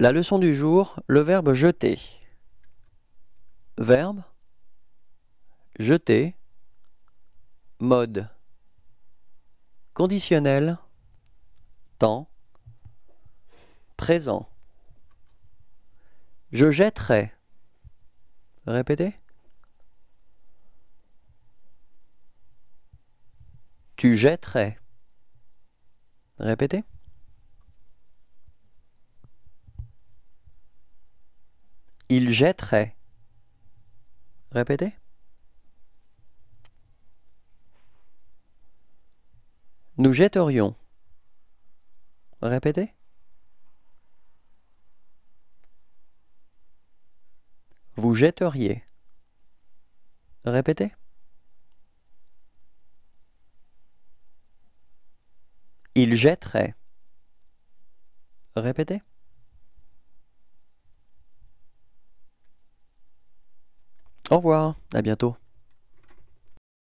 La leçon du jour, le verbe jeter. Verbe jeter mode conditionnel temps présent Je jetterai Répétez Tu jetterais Répétez Il jetterait. Répétez. Nous jetterions. Répétez. Vous jetteriez. Répétez. Il jetterait. Répétez. Au revoir, à bientôt.